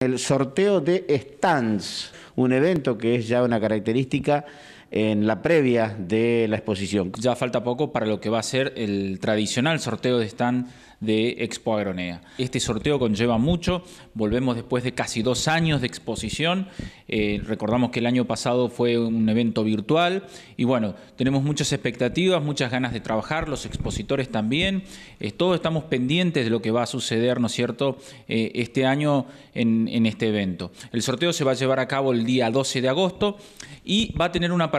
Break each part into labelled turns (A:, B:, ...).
A: el sorteo de stands, un evento que es ya una característica en la previa de
B: la exposición. Ya falta poco para lo que va a ser el tradicional sorteo de stand de Expo Agronea. Este sorteo conlleva mucho, volvemos después de casi dos años de exposición, eh, recordamos que el año pasado fue un evento virtual y bueno, tenemos muchas expectativas, muchas ganas de trabajar, los expositores también, eh, todos estamos pendientes de lo que va a suceder, ¿no es cierto?, eh, este año en, este evento. El sorteo se va a llevar a cabo el día 12 de agosto y va a tener una participación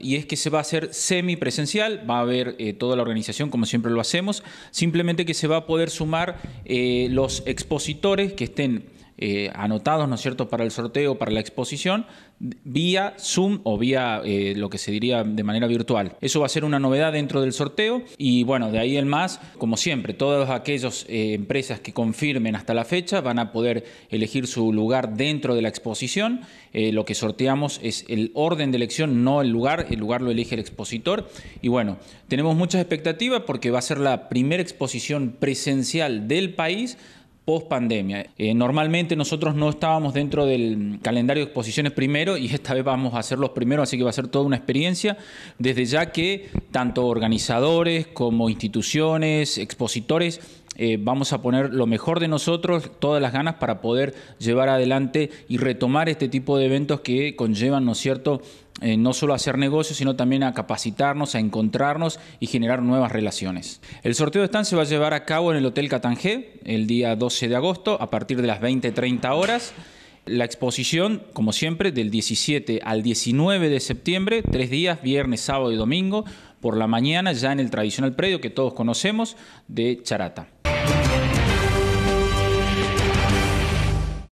B: y es que se va a hacer semipresencial, va a haber eh, toda la organización como siempre lo hacemos, simplemente que se va a poder sumar eh, los expositores que estén eh, anotados, ¿no es cierto?, para el sorteo, para la exposición, vía Zoom o vía eh, lo que se diría de manera virtual. Eso va a ser una novedad dentro del sorteo y bueno, de ahí el más, como siempre, todas aquellas eh, empresas que confirmen hasta la fecha van a poder elegir su lugar dentro de la exposición. lo que sorteamos es el orden de elección, no el lugar, el lugar lo elige el expositor y bueno, tenemos muchas expectativas porque va a ser la primera exposición presencial del país post pandemia. Eh, normalmente nosotros no estábamos dentro del calendario de exposiciones primero y esta vez vamos a ser los primeros, así que va a ser toda una experiencia, desde ya que tanto organizadores como instituciones, expositores, eh, vamos a poner lo mejor de nosotros, todas las ganas para poder llevar adelante y retomar este tipo de eventos que conllevan, ¿no es cierto?, eh, no solo a hacer negocios, sino también a capacitarnos, a encontrarnos y generar nuevas relaciones. El sorteo de stand se va a llevar a cabo en el Hotel Catangé el día 12 de agosto a partir de las 20.30 horas. La exposición, como siempre, del 17 al 19 de septiembre, tres días, viernes, sábado y domingo, por la mañana, ya en el tradicional predio que todos conocemos de Charata.